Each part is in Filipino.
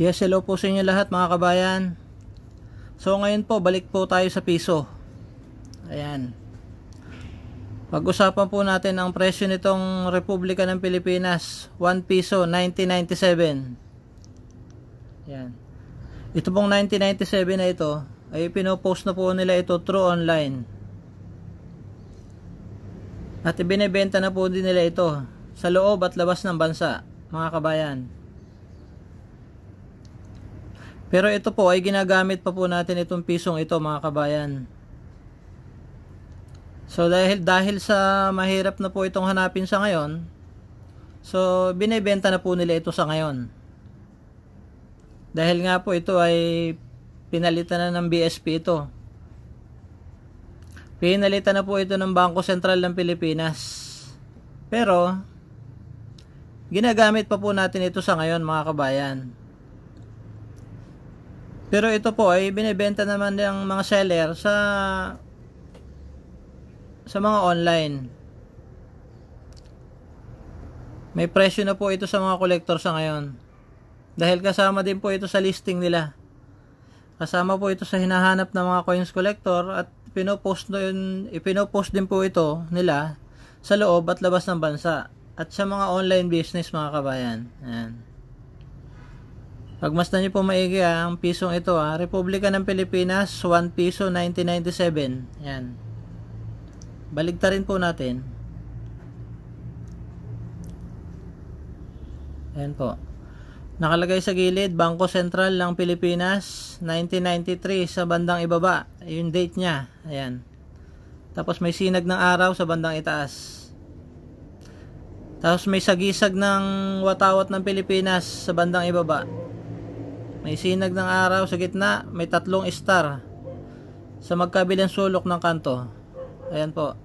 Yes, hello po sa inyo lahat mga kabayan. So ngayon po, balik po tayo sa piso. Ayan. Pag-usapan po natin ang presyo nitong Republika ng Pilipinas. 1 piso, 1997. Ayan. Ito pong 1997 na ito, ay pinopost na po nila ito through online. At ibinebenta na po din nila ito sa loob at labas ng bansa, mga kabayan. Pero ito po ay ginagamit pa po natin itong pisong ito mga kabayan. So dahil dahil sa mahirap na po itong hanapin sa ngayon, so binebenta na po nila ito sa ngayon. Dahil nga po ito ay pinalitan na ng BSP ito. Pinalitan na po ito ng Bangko Sentral ng Pilipinas. Pero ginagamit pa po natin ito sa ngayon mga kabayan. Pero ito po ay binebenta naman ng mga seller sa sa mga online. May presyo na po ito sa mga collector sa ngayon. Dahil kasama din po ito sa listing nila. Kasama po ito sa hinahanap ng mga coins collector at pinopost din, ipinopost din po ito nila sa loob at labas ng bansa. At sa mga online business mga kabayan. Ayan. Pagmasdan niyo po maigi ah, ang pisong ito ha, ah. Republika ng Pilipinas, 1 piso 1997. Ayun. Baligtarin po natin. Yan po. Nakalagay sa gilid, Bangko Sentral ng Pilipinas, 1993 sa bandang ibaba. Yung date niya. Ayun. Tapos may sinag ng araw sa bandang itaas. Tapos may sagisag ng watawat ng Pilipinas sa bandang ibaba. May sinag ng araw sa gitna, may tatlong star sa magkabilang sulok ng kanto. Ayan po.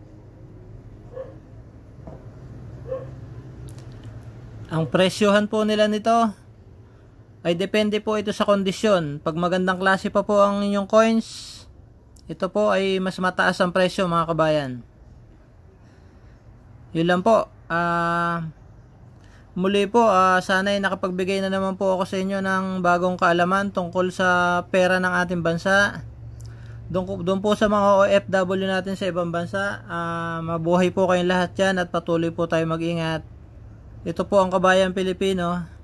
Ang presyohan po nila nito ay depende po ito sa kondisyon. Pag magandang klase pa po ang inyong coins, ito po ay mas mataas ang presyo mga kabayan. Yun lang po. Ah... Uh, Muli po, uh, ah, sana ay nakapagbigay na naman po ako sa inyo ng bagong kaalaman tungkol sa pera ng ating bansa. Doon, po sa mga OFW natin sa ibang bansa, uh, mabuhay po kayong lahat dyan at patuloy po tayo mag-ingat. Ito po ang Kabayan Pilipino.